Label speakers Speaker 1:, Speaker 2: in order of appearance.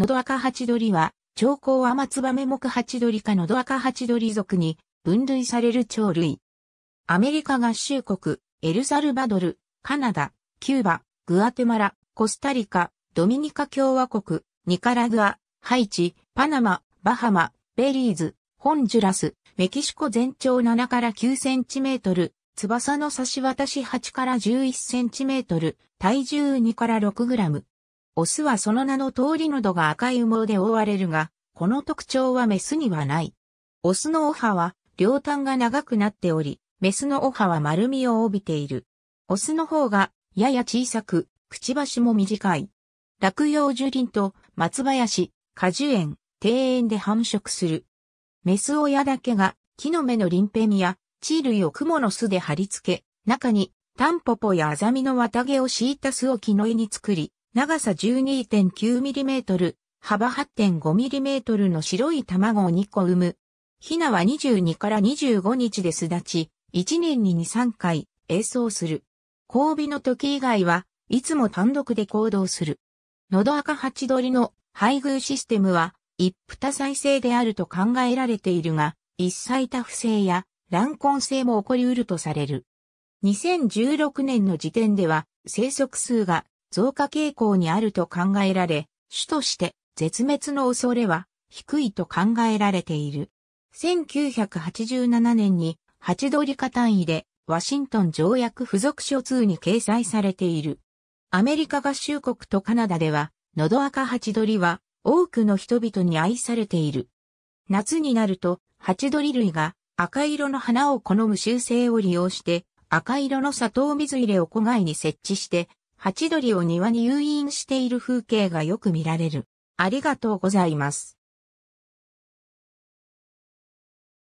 Speaker 1: のど赤ハチドリは、長江アマツバメ目ハチドリ科のど赤ハチドリ属に分類される鳥類。アメリカ合衆国、エルサルバドル、カナダ、キューバ、グアテマラ、コスタリカ、ドミニカ共和国、ニカラグア、ハイチ、パナマ、バハマ、ベリーズ、ホンジュラス、メキシコ全長7から9センチメートル、翼の差し渡し8から11センチメートル、体重2から6グラム。オスはその名の通り喉が赤い羽毛で覆われるが、この特徴はメスにはない。オスのオハは両端が長くなっており、メスのオハは丸みを帯びている。オスの方がやや小さく、くちばしも短い。落葉樹林と松林、果樹園、庭園で繁殖する。メス親だけが木の芽の輪ペミや地類を蜘蛛の巣で貼り付け、中にタンポポやアザミの綿毛を敷いた巣を木の絵に作り、長さ 12.9mm、幅 8.5mm の白い卵を2個産む。ヒナは22から25日で巣立ち、1年に2、3回、営巣する。交尾の時以外はいつも単独で行動する。のど赤ハチドリの配偶システムは一夫多妻制であると考えられているが、一妻多夫制や乱婚制も起こりうるとされる。2016年の時点では生息数が増加傾向にあると考えられ、種として絶滅の恐れは低いと考えられている。1987年にハチドリカ単位でワシントン条約付属書2に掲載されている。アメリカ合衆国とカナダでは、のど赤ハチドリは多くの人々に愛されている。夏になると、ハチドリ類が赤色の花を好む習性を利用して、赤色の砂糖水入れを戸外に設置して、ハチドリを庭に誘引している風景がよく見られる。ありがとうございます。